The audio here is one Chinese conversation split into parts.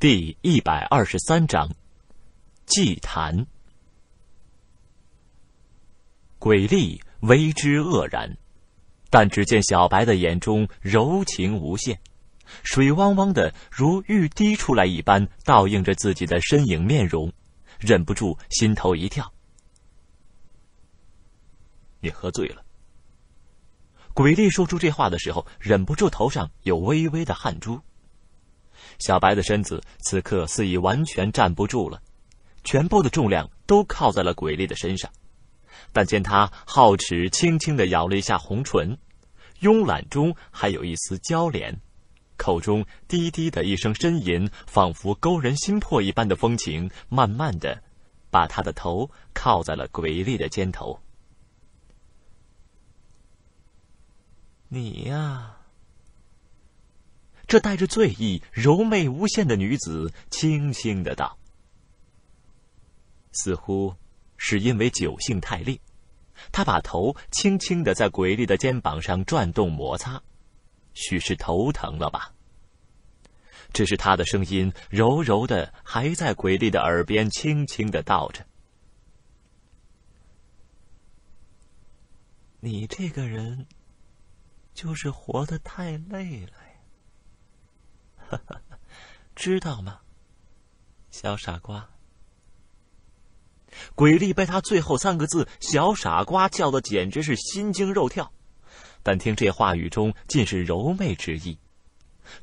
第一百二十三章，祭坛。鬼厉为之愕然，但只见小白的眼中柔情无限，水汪汪的如欲滴出来一般，倒映着自己的身影面容，忍不住心头一跳。你喝醉了。鬼厉说出这话的时候，忍不住头上有微微的汗珠。小白的身子此刻似已完全站不住了，全部的重量都靠在了鬼力的身上。但见他皓齿轻轻的咬了一下红唇，慵懒中还有一丝娇怜，口中低低的一声呻吟，仿佛勾人心魄一般的风情，慢慢的把他的头靠在了鬼力的肩头。你呀。这带着醉意、柔媚无限的女子轻轻的道：“似乎是因为酒性太烈，她把头轻轻的在鬼丽的肩膀上转动摩擦，许是头疼了吧？只是她的声音柔柔的，还在鬼丽的耳边轻轻的道着：‘你这个人，就是活得太累了。’”哈哈，知道吗，小傻瓜。鬼力被他最后三个字“小傻瓜”叫的简直是心惊肉跳，但听这话语中尽是柔媚之意。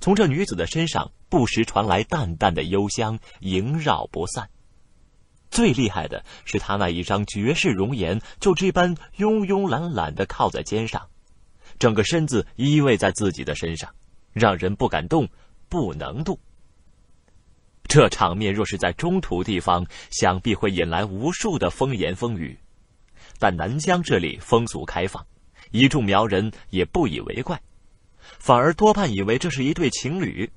从这女子的身上不时传来淡淡的幽香，萦绕不散。最厉害的是，她那一张绝世容颜就这般慵慵懒懒的靠在肩上，整个身子依偎在自己的身上，让人不敢动。不能渡。这场面若是在中土地方，想必会引来无数的风言风语，但南疆这里风俗开放，一众苗人也不以为怪，反而多半以为这是一对情侣。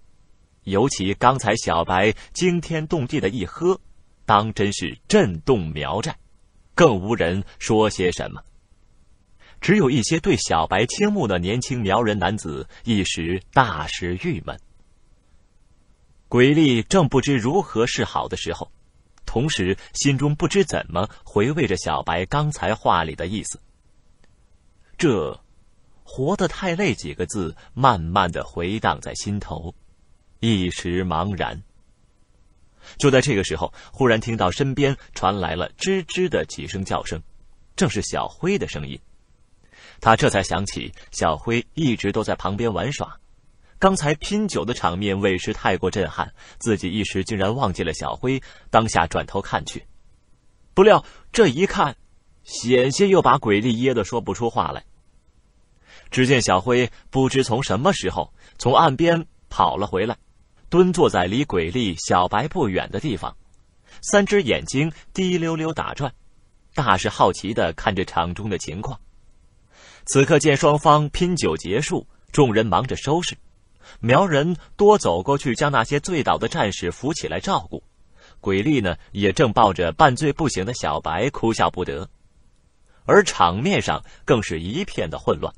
尤其刚才小白惊天动地的一喝，当真是震动苗寨，更无人说些什么。只有一些对小白倾慕的年轻苗人男子，一时大是郁闷。鬼丽正不知如何是好的时候，同时心中不知怎么回味着小白刚才话里的意思。这“活得太累”几个字慢慢的回荡在心头，一时茫然。就在这个时候，忽然听到身边传来了吱吱的几声叫声，正是小辉的声音。他这才想起小辉一直都在旁边玩耍。刚才拼酒的场面委实太过震撼，自己一时竟然忘记了小辉。当下转头看去，不料这一看，险些又把鬼力噎得说不出话来。只见小辉不知从什么时候从岸边跑了回来，蹲坐在离鬼力、小白不远的地方，三只眼睛滴溜溜打转，大是好奇的看着场中的情况。此刻见双方拼酒结束，众人忙着收拾。苗人多走过去，将那些醉倒的战士扶起来照顾。鬼丽呢，也正抱着半醉不醒的小白，哭笑不得。而场面上更是一片的混乱，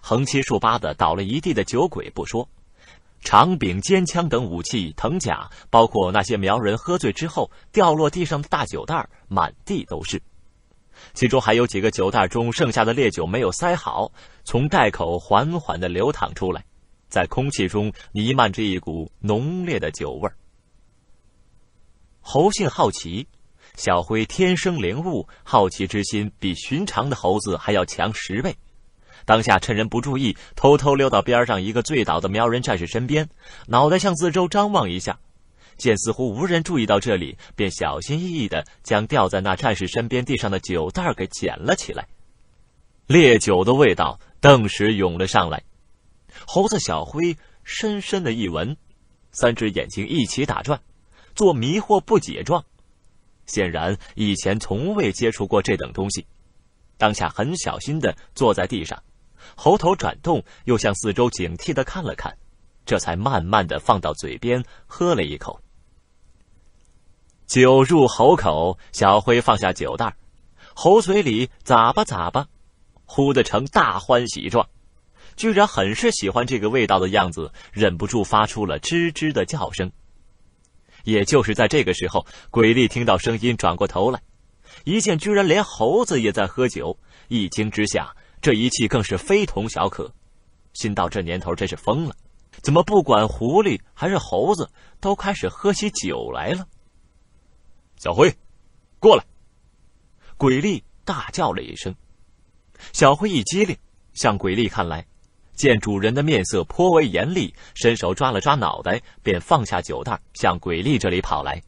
横七竖八的倒了一地的酒鬼不说，长柄尖枪等武器、藤甲，包括那些苗人喝醉之后掉落地上的大酒袋，满地都是。其中还有几个酒袋中剩下的烈酒没有塞好，从袋口缓缓的流淌出来。在空气中弥漫着一股浓烈的酒味儿。猴性好奇，小辉天生灵物，好奇之心比寻常的猴子还要强十倍。当下趁人不注意，偷偷溜到边上一个醉倒的苗人战士身边，脑袋向四周张望一下，见似乎无人注意到这里，便小心翼翼的将掉在那战士身边地上的酒袋给捡了起来。烈酒的味道顿时涌了上来。猴子小灰深深的一闻，三只眼睛一起打转，做迷惑不解状。显然以前从未接触过这等东西，当下很小心的坐在地上，猴头转动，又向四周警惕的看了看，这才慢慢的放到嘴边喝了一口。酒入喉口，小灰放下酒袋，猴嘴里咂吧咂吧，呼的成大欢喜状。居然很是喜欢这个味道的样子，忍不住发出了吱吱的叫声。也就是在这个时候，鬼力听到声音，转过头来，一见居然连猴子也在喝酒，一惊之下，这一气更是非同小可，心道这年头真是疯了，怎么不管狐狸还是猴子，都开始喝起酒来了？小辉，过来！鬼力大叫了一声，小辉一机灵，向鬼力看来。见主人的面色颇为严厉，伸手抓了抓脑袋，便放下酒袋，向鬼力这里跑来。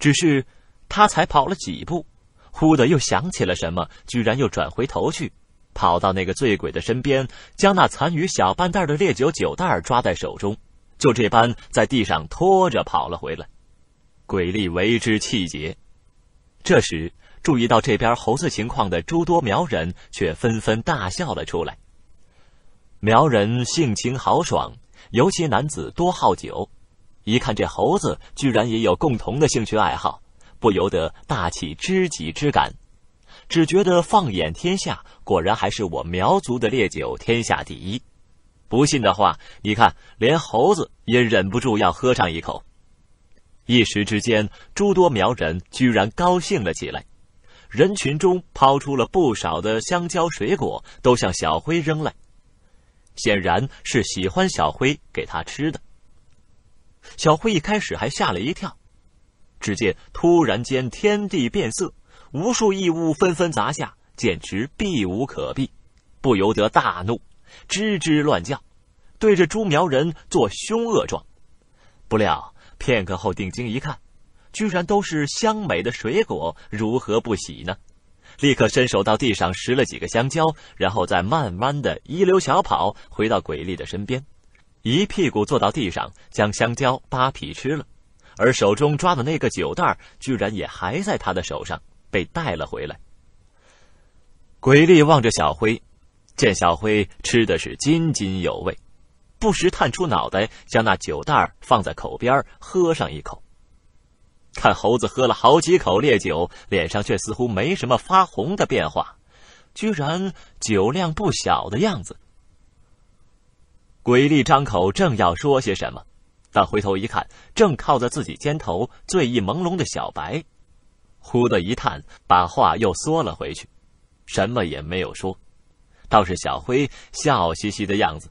只是他才跑了几步，忽的又想起了什么，居然又转回头去，跑到那个醉鬼的身边，将那残余小半袋的烈酒酒袋抓在手中，就这般在地上拖着跑了回来。鬼力为之气结。这时注意到这边猴子情况的诸多苗人，却纷纷大笑了出来。苗人性情豪爽，尤其男子多好酒。一看这猴子居然也有共同的兴趣爱好，不由得大起知己之感。只觉得放眼天下，果然还是我苗族的烈酒天下第一。不信的话，你看，连猴子也忍不住要喝上一口。一时之间，诸多苗人居然高兴了起来，人群中抛出了不少的香蕉水果，都向小辉扔来。显然是喜欢小灰给他吃的。小辉一开始还吓了一跳，只见突然间天地变色，无数异物纷纷砸下，简直避无可避，不由得大怒，吱吱乱叫，对着猪苗人做凶恶状。不料片刻后定睛一看，居然都是香美的水果，如何不喜呢？立刻伸手到地上拾了几个香蕉，然后再慢慢的一溜小跑回到鬼力的身边，一屁股坐到地上，将香蕉扒皮吃了，而手中抓的那个酒袋居然也还在他的手上被带了回来。鬼力望着小辉，见小辉吃的是津津有味，不时探出脑袋将那酒袋放在口边喝上一口。看猴子喝了好几口烈酒，脸上却似乎没什么发红的变化，居然酒量不小的样子。鬼力张口正要说些什么，但回头一看，正靠在自己肩头醉意朦胧的小白，忽的一叹，把话又缩了回去，什么也没有说，倒是小灰笑嘻嘻的样子。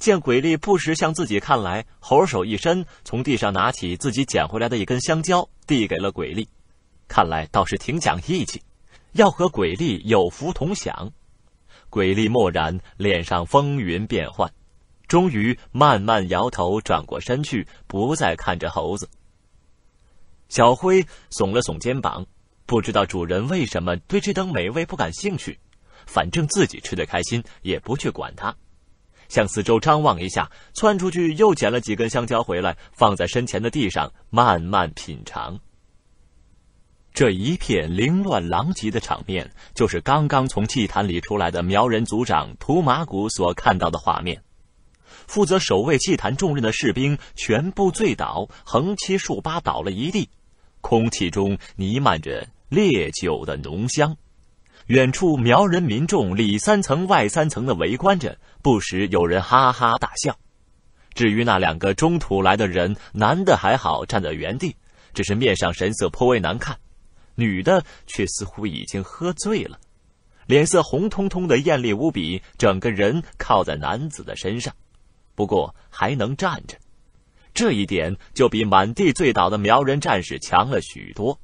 见鬼力不时向自己看来，猴手一伸，从地上拿起自己捡回来的一根香蕉，递给了鬼力。看来倒是挺讲义气，要和鬼力有福同享。鬼力默然，脸上风云变幻，终于慢慢摇头，转过身去，不再看着猴子。小灰耸了耸肩膀，不知道主人为什么对这等美味不感兴趣，反正自己吃得开心，也不去管它。向四周张望一下，窜出去又捡了几根香蕉回来，放在身前的地上慢慢品尝。这一片凌乱狼藉的场面，就是刚刚从祭坛里出来的苗人族长图马古所看到的画面。负责守卫祭坛重任的士兵全部醉倒，横七竖八倒了一地，空气中弥漫着烈酒的浓香。远处苗人民众里三层外三层的围观着，不时有人哈哈大笑。至于那两个中途来的人，男的还好，站在原地，只是面上神色颇为难看；女的却似乎已经喝醉了，脸色红彤彤的，艳丽无比，整个人靠在男子的身上，不过还能站着。这一点就比满地醉倒的苗人战士强了许多。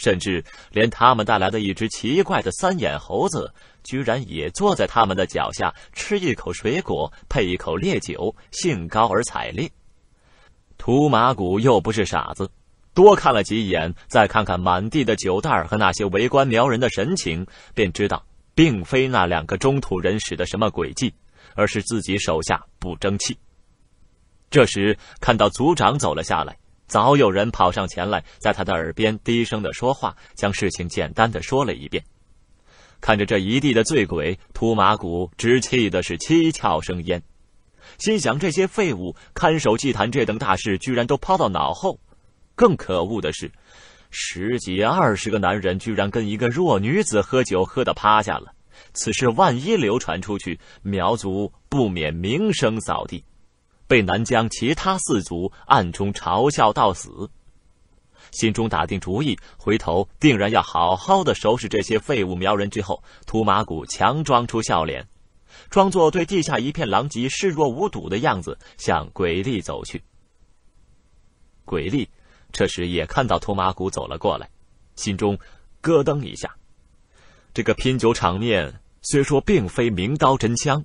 甚至连他们带来的一只奇怪的三眼猴子，居然也坐在他们的脚下，吃一口水果，配一口烈酒，兴高而采烈。图马古又不是傻子，多看了几眼，再看看满地的酒袋和那些围观苗人的神情，便知道并非那两个中土人使的什么诡计，而是自己手下不争气。这时看到族长走了下来。早有人跑上前来，在他的耳边低声的说话，将事情简单的说了一遍。看着这一地的醉鬼，秃马古直气的是七窍生烟，心想：这些废物，看守祭坛这等大事，居然都抛到脑后。更可恶的是，十几二十个男人居然跟一个弱女子喝酒，喝的趴下了。此事万一流传出去，苗族不免名声扫地。被南疆其他四族暗中嘲笑到死，心中打定主意，回头定然要好好的收拾这些废物苗人。之后，图马古强装出笑脸，装作对地下一片狼藉视若无睹的样子，向鬼力走去。鬼力这时也看到图马古走了过来，心中咯噔一下。这个拼酒场面虽说并非明刀真枪。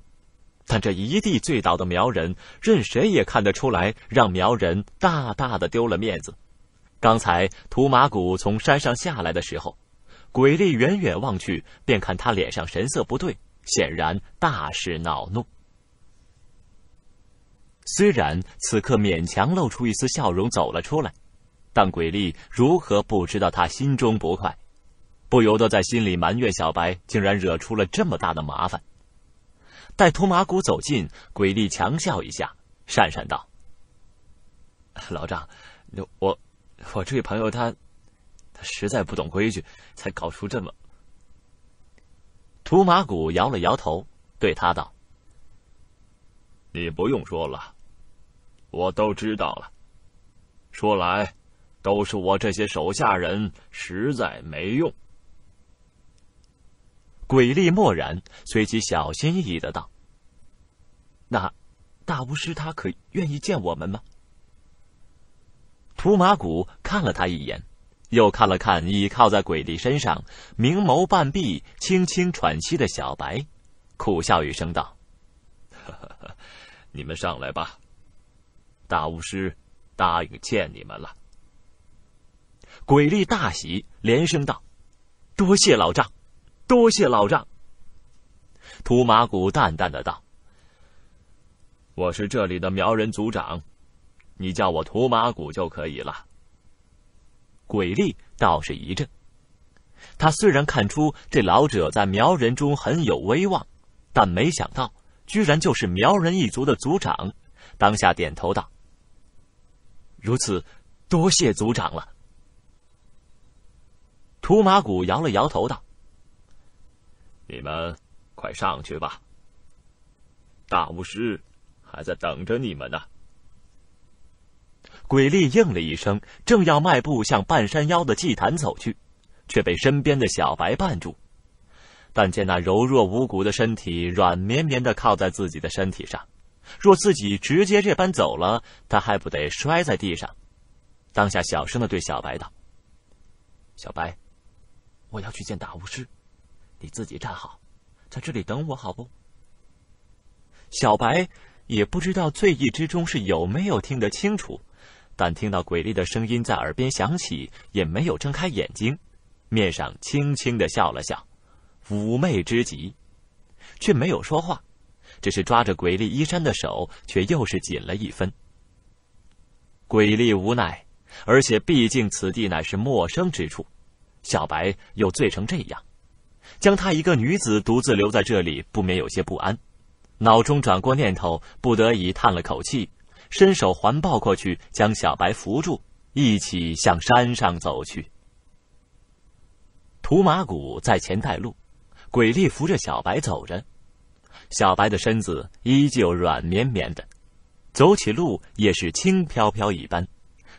但这一地醉倒的苗人，任谁也看得出来，让苗人大大的丢了面子。刚才图马古从山上下来的时候，鬼力远远望去，便看他脸上神色不对，显然大是恼怒。虽然此刻勉强露出一丝笑容走了出来，但鬼力如何不知道他心中不快，不由得在心里埋怨小白竟然惹出了这么大的麻烦。待图马古走近，鬼力强笑一下，讪讪道：“老张，我，我这位朋友他，他实在不懂规矩，才搞出这么……”图马古摇了摇头，对他道：“你不用说了，我都知道了。说来，都是我这些手下人实在没用。”鬼力默然，随即小心翼翼的道：“那，大巫师他可愿意见我们吗？”图马古看了他一眼，又看了看倚靠在鬼力身上、明眸半闭、轻轻喘息的小白，苦笑一声道：“呵呵呵，你们上来吧，大巫师答应见你们了。”鬼力大喜，连声道：“多谢老丈。”多谢老丈。”图马古淡淡的道，“我是这里的苗人族长，你叫我图马古就可以了。”鬼力倒是一怔，他虽然看出这老者在苗人中很有威望，但没想到居然就是苗人一族的族长，当下点头道：“如此，多谢族长了。”图马古摇了摇头道。你们快上去吧，大巫师还在等着你们呢。鬼厉应了一声，正要迈步向半山腰的祭坛走去，却被身边的小白绊住。但见那柔弱无骨的身体软绵绵的靠在自己的身体上，若自己直接这般走了，他还不得摔在地上？当下小声的对小白道：“小白，我要去见大巫师。”你自己站好，在这里等我，好不？小白也不知道醉意之中是有没有听得清楚，但听到鬼厉的声音在耳边响起，也没有睁开眼睛，面上轻轻的笑了笑，妩媚之极，却没有说话，只是抓着鬼厉衣衫的手却又是紧了一分。鬼丽无奈，而且毕竟此地乃是陌生之处，小白又醉成这样。将她一个女子独自留在这里，不免有些不安。脑中转过念头，不得已叹了口气，伸手环抱过去，将小白扶住，一起向山上走去。图马古在前带路，鬼力扶着小白走着。小白的身子依旧软绵绵的，走起路也是轻飘飘一般，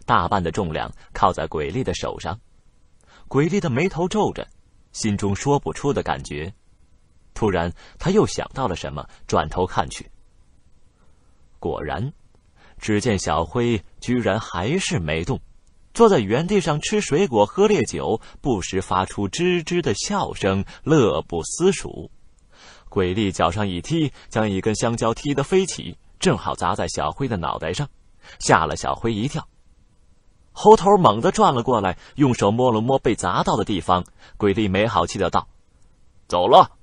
大半的重量靠在鬼力的手上。鬼力的眉头皱着。心中说不出的感觉，突然他又想到了什么，转头看去。果然，只见小辉居然还是没动，坐在原地上吃水果、喝烈酒，不时发出吱吱的笑声，乐不思蜀。鬼力脚上一踢，将一根香蕉踢得飞起，正好砸在小辉的脑袋上，吓了小辉一跳。猴头猛地转了过来，用手摸了摸被砸到的地方。鬼力没好气的道：“走了。”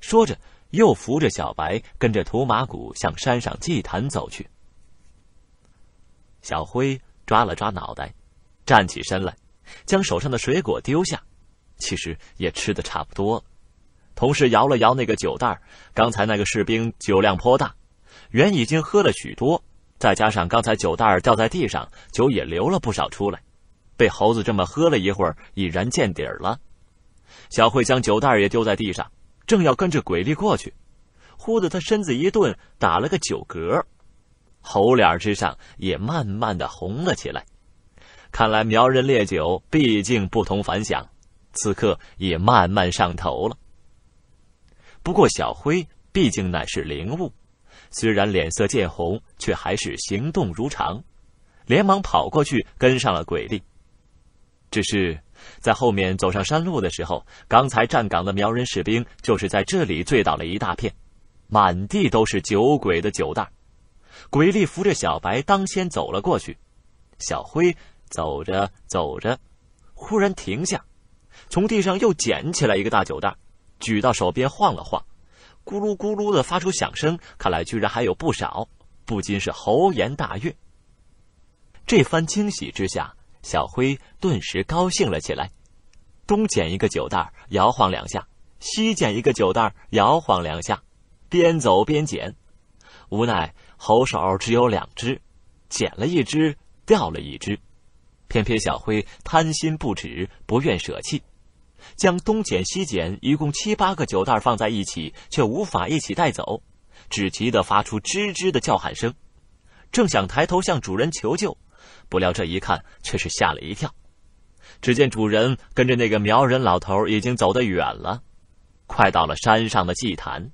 说着，又扶着小白，跟着图马古向山上祭坛走去。小灰抓了抓脑袋，站起身来，将手上的水果丢下，其实也吃的差不多了。同时摇了摇那个酒袋刚才那个士兵酒量颇大，原已经喝了许多。再加上刚才酒袋掉在地上，酒也流了不少出来，被猴子这么喝了一会儿，已然见底儿了。小慧将酒袋也丢在地上，正要跟着鬼力过去，忽得他身子一顿，打了个酒嗝，猴脸之上也慢慢的红了起来。看来苗人烈酒毕竟不同凡响，此刻也慢慢上头了。不过小辉毕竟乃是灵物。虽然脸色渐红，却还是行动如常，连忙跑过去跟上了鬼力。只是在后面走上山路的时候，刚才站岗的苗人士兵就是在这里醉倒了一大片，满地都是酒鬼的酒袋。鬼力扶着小白当先走了过去，小灰走着走着，忽然停下，从地上又捡起来一个大酒袋，举到手边晃了晃。咕噜咕噜的发出响声，看来居然还有不少，不禁是猴颜大悦。这番惊喜之下，小辉顿时高兴了起来，东捡一个酒袋摇晃两下，西捡一个酒袋摇晃两下，边走边捡。无奈猴手只有两只，捡了一只掉了一只，偏偏小辉贪心不止，不愿舍弃。将东捡西捡，一共七八个酒袋放在一起，却无法一起带走，只急得发出吱吱的叫喊声。正想抬头向主人求救，不料这一看却是吓了一跳。只见主人跟着那个苗人老头已经走得远了，快到了山上的祭坛。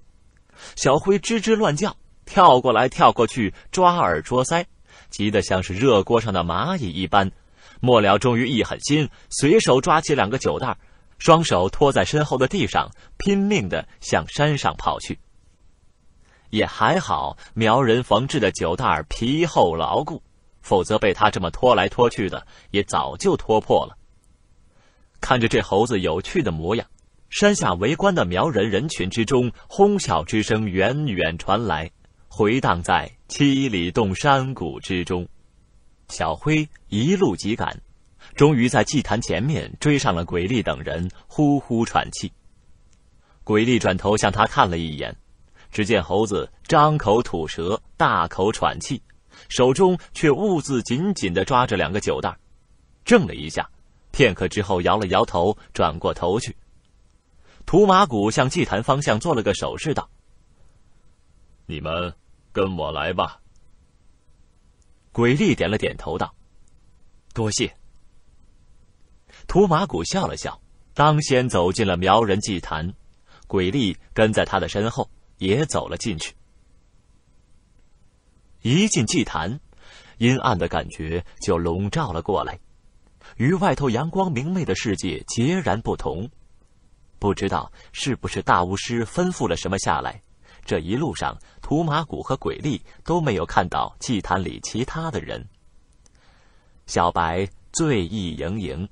小灰吱吱乱叫，跳过来跳过去抓耳捉腮，急得像是热锅上的蚂蚁一般。末了，终于一狠心，随手抓起两个酒袋。双手托在身后的地上，拼命地向山上跑去。也还好苗人缝制的酒袋皮厚牢固，否则被他这么拖来拖去的，也早就拖破了。看着这猴子有趣的模样，山下围观的苗人人群之中，哄笑之声远远传来，回荡在七里洞山谷之中。小辉一路急赶。终于在祭坛前面追上了鬼厉等人，呼呼喘气。鬼厉转头向他看了一眼，只见猴子张口吐舌，大口喘气，手中却兀自紧紧地抓着两个酒袋，怔了一下，片刻之后摇了摇头，转过头去。图马古向祭坛方向做了个手势，道：“你们跟我来吧。”鬼力点了点头，道：“多谢。”图马古笑了笑，当先走进了苗人祭坛，鬼力跟在他的身后也走了进去。一进祭坛，阴暗的感觉就笼罩了过来，与外头阳光明媚的世界截然不同。不知道是不是大巫师吩咐了什么下来，这一路上图马古和鬼力都没有看到祭坛里其他的人。小白醉意盈盈。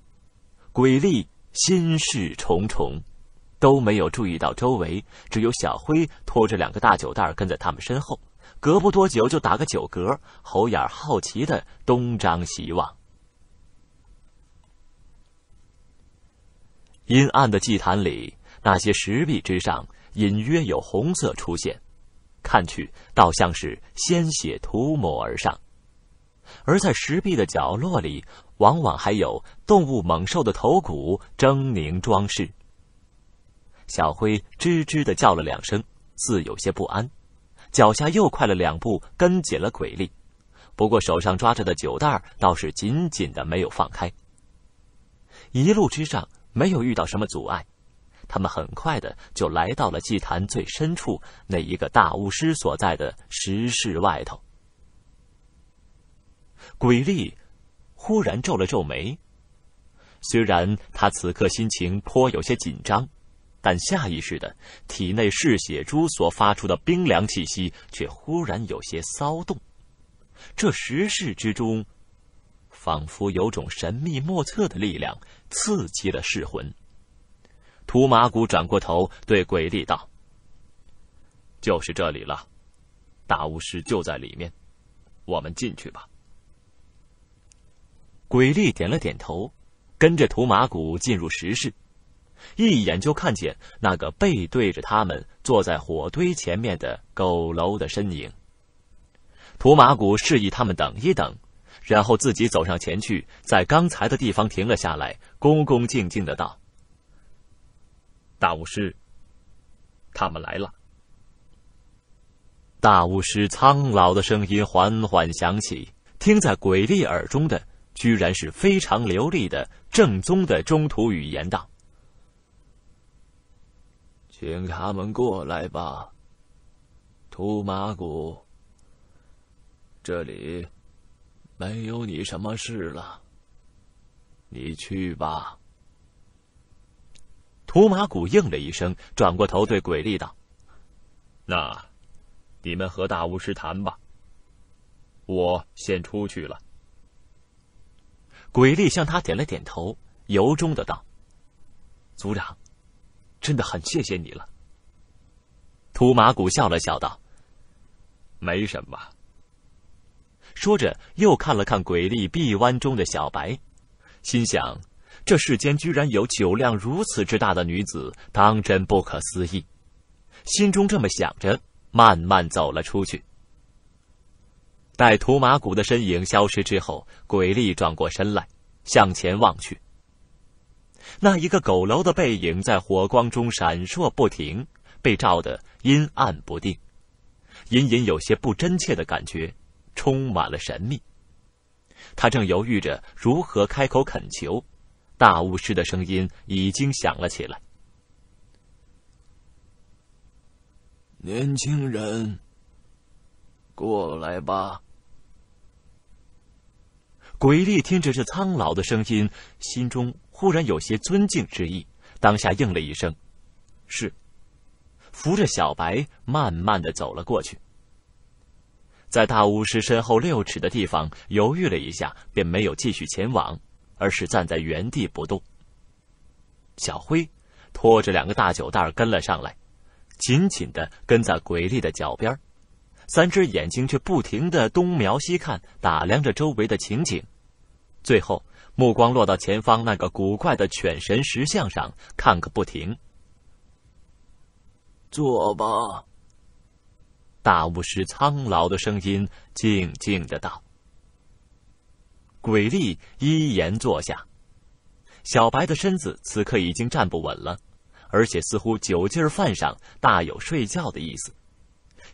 鬼力心事重重，都没有注意到周围，只有小辉拖着两个大酒袋跟在他们身后。隔不多久就打个酒嗝，猴眼好奇的东张西望。阴暗的祭坛里，那些石壁之上隐约有红色出现，看去倒像是鲜血涂抹而上。而在石壁的角落里。往往还有动物猛兽的头骨狰狞装饰。小辉吱吱的叫了两声，似有些不安，脚下又快了两步，跟紧了鬼力。不过手上抓着的酒袋倒是紧紧的没有放开。一路之上没有遇到什么阻碍，他们很快的就来到了祭坛最深处那一个大巫师所在的石室外头。鬼力。忽然皱了皱眉，虽然他此刻心情颇有些紧张，但下意识的体内嗜血珠所发出的冰凉气息却忽然有些骚动。这石室之中，仿佛有种神秘莫测的力量刺激了噬魂。图马古转过头对鬼力道：“就是这里了，大巫师就在里面，我们进去吧。”鬼力点了点头，跟着图马古进入石室，一眼就看见那个背对着他们坐在火堆前面的狗楼的身影。图马古示意他们等一等，然后自己走上前去，在刚才的地方停了下来，恭恭敬敬的道：“大巫师，他们来了。”大巫师苍老的声音缓缓响起，听在鬼力耳中的。居然是非常流利的正宗的中土语言道：“请他们过来吧，图马古。这里没有你什么事了，你去吧。”图马古应了一声，转过头对鬼力道：“那你们和大巫师谈吧，我先出去了。”鬼力向他点了点头，由衷的道：“族长，真的很谢谢你了。”图马古笑了笑道：“没什么。”说着又看了看鬼力臂弯中的小白，心想：“这世间居然有酒量如此之大的女子，当真不可思议。”心中这么想着，慢慢走了出去。待图马古的身影消失之后，鬼力转过身来，向前望去。那一个佝偻的背影在火光中闪烁不停，被照得阴暗不定，隐隐有些不真切的感觉，充满了神秘。他正犹豫着如何开口恳求，大巫师的声音已经响了起来：“年轻人，过来吧。”鬼厉听着这苍老的声音，心中忽然有些尊敬之意，当下应了一声：“是。”扶着小白，慢慢的走了过去。在大巫师身后六尺的地方，犹豫了一下，便没有继续前往，而是站在原地不动。小灰拖着两个大酒袋跟了上来，紧紧的跟在鬼力的脚边。三只眼睛却不停地东瞄西看，打量着周围的情景，最后目光落到前方那个古怪的犬神石像上，看个不停。坐吧，大巫师苍老的声音静静的道。鬼力依言坐下，小白的身子此刻已经站不稳了，而且似乎酒劲犯上，大有睡觉的意思。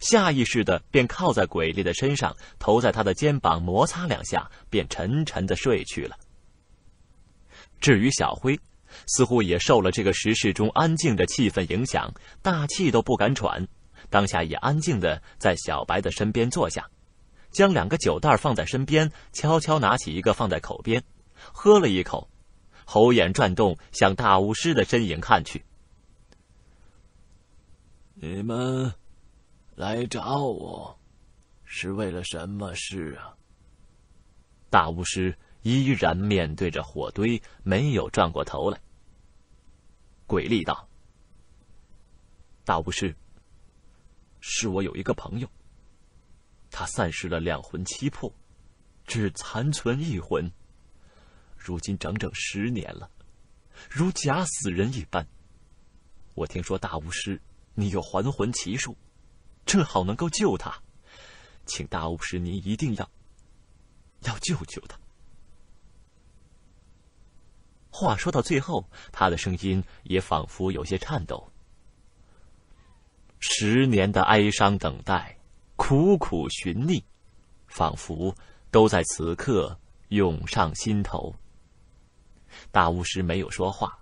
下意识的便靠在鬼猎的身上，头在他的肩膀摩擦两下，便沉沉的睡去了。至于小辉，似乎也受了这个石室中安静的气氛影响，大气都不敢喘，当下也安静的在小白的身边坐下，将两个酒袋放在身边，悄悄拿起一个放在口边，喝了一口，猴眼转动，向大巫师的身影看去。你们。来找我，是为了什么事啊？大巫师依然面对着火堆，没有转过头来。鬼力道：“大巫师，是我有一个朋友，他散失了两魂七魄，只残存一魂。如今整整十年了，如假死人一般。我听说大巫师，你有还魂奇术。”正好能够救他，请大巫师您一定要，要救救他。话说到最后，他的声音也仿佛有些颤抖。十年的哀伤等待，苦苦寻觅，仿佛都在此刻涌上心头。大巫师没有说话，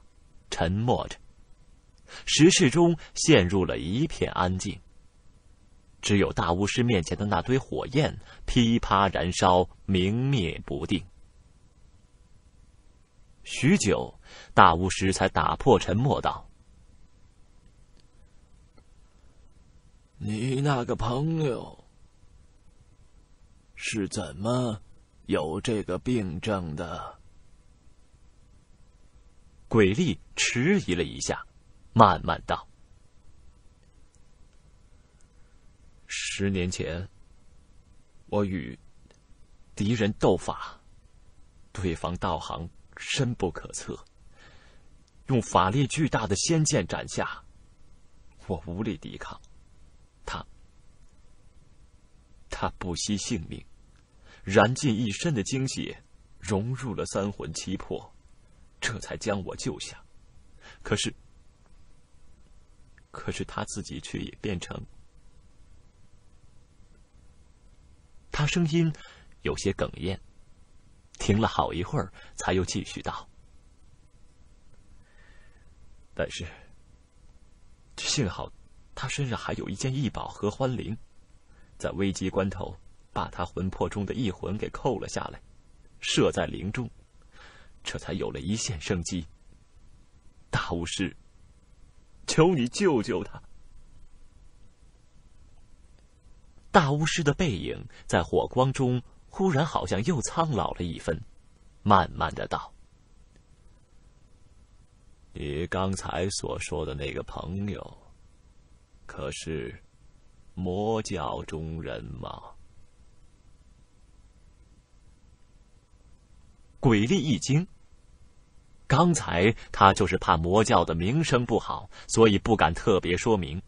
沉默着，石室中陷入了一片安静。只有大巫师面前的那堆火焰噼啪燃烧，明灭不定。许久，大巫师才打破沉默道：“你那个朋友是怎么有这个病症的？”鬼力迟疑了一下，慢慢道。十年前，我与敌人斗法，对方道行深不可测，用法力巨大的仙剑斩下，我无力抵抗，他，他不惜性命，燃尽一身的精血，融入了三魂七魄，这才将我救下。可是，可是他自己却也变成。他声音有些哽咽，停了好一会儿，才又继续道：“但是幸好，他身上还有一件异宝合欢灵，在危机关头，把他魂魄中的异魂给扣了下来，设在灵中，这才有了一线生机。大巫师，求你救救他！”大巫师的背影在火光中忽然好像又苍老了一分，慢慢的道：“你刚才所说的那个朋友，可是魔教中人吗？”鬼厉一惊。刚才他就是怕魔教的名声不好，所以不敢特别说明，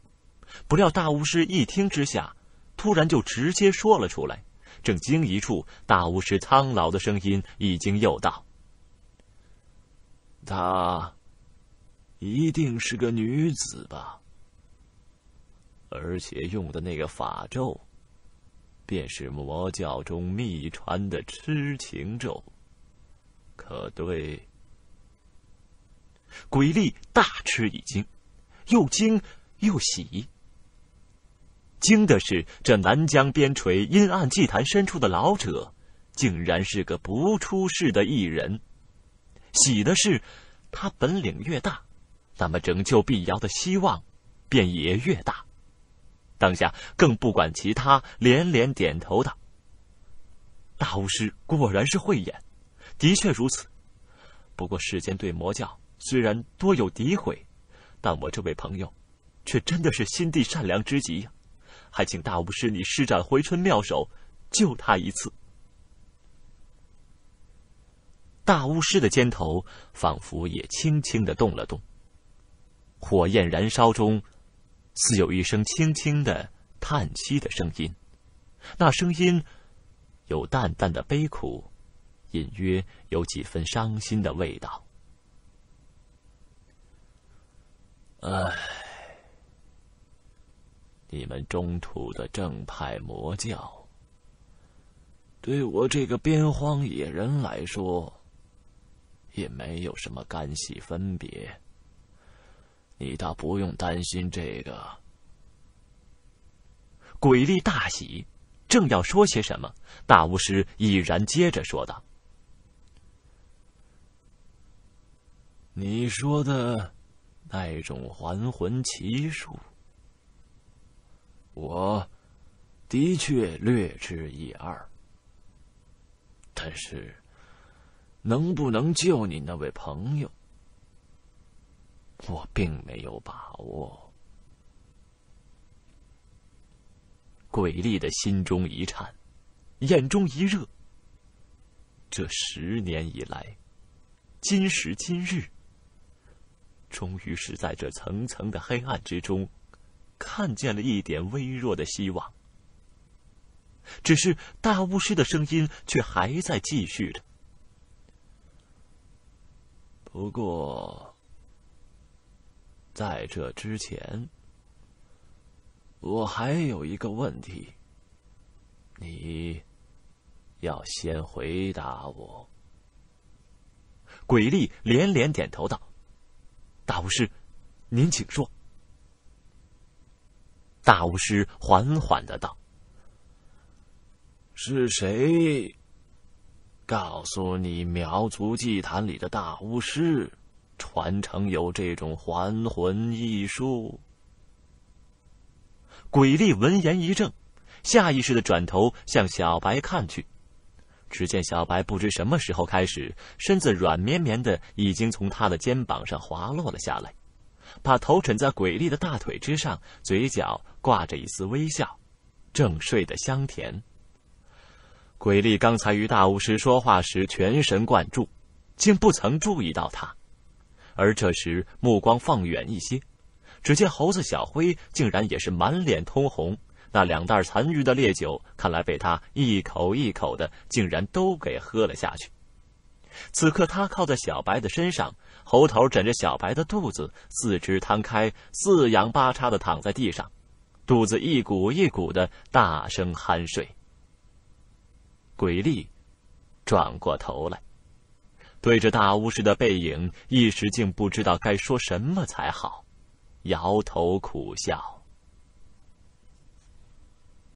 不料大巫师一听之下。突然就直接说了出来，正惊疑处，大巫师苍老的声音已经又道：“她一定是个女子吧？而且用的那个法咒，便是魔教中秘传的痴情咒。可对？”鬼力大吃一惊，又惊又喜。惊的是，这南疆边陲阴暗祭坛深处的老者，竟然是个不出世的异人；喜的是，他本领越大，那么拯救碧瑶的希望便也越大。当下更不管其他，连连点头道：“大巫师果然是慧眼，的确如此。不过世间对魔教虽然多有诋毁，但我这位朋友，却真的是心地善良之极呀。”还请大巫师你施展回春妙手，救他一次。大巫师的肩头仿佛也轻轻的动了动，火焰燃烧中，似有一声轻轻的叹息的声音，那声音有淡淡的悲苦，隐约有几分伤心的味道。唉。你们中土的正派魔教，对我这个边荒野人来说，也没有什么干系分别。你倒不用担心这个。鬼力大喜，正要说些什么，大巫师已然接着说道：“你说的那种还魂奇术。”我的确略知一二，但是能不能救你那位朋友，我并没有把握。鬼厉的心中一颤，眼中一热。这十年以来，今时今日，终于是在这层层的黑暗之中。看见了一点微弱的希望，只是大巫师的声音却还在继续着。不过，在这之前，我还有一个问题，你要先回答我。鬼力连连点头道：“大巫师，您请说。”大巫师缓缓的道：“是谁告诉你苗族祭坛里的大巫师传承有这种还魂艺术？”鬼厉闻言一怔，下意识的转头向小白看去，只见小白不知什么时候开始，身子软绵绵的，已经从他的肩膀上滑落了下来。把头枕在鬼丽的大腿之上，嘴角挂着一丝微笑，正睡得香甜。鬼丽刚才与大巫师说话时全神贯注，竟不曾注意到他。而这时目光放远一些，只见猴子小灰竟然也是满脸通红，那两袋残余的烈酒，看来被他一口一口的，竟然都给喝了下去。此刻他靠在小白的身上。猴头枕着小白的肚子，四肢摊开，四仰八叉的躺在地上，肚子一鼓一鼓的大声酣睡。鬼力转过头来，对着大巫师的背影，一时竟不知道该说什么才好，摇头苦笑。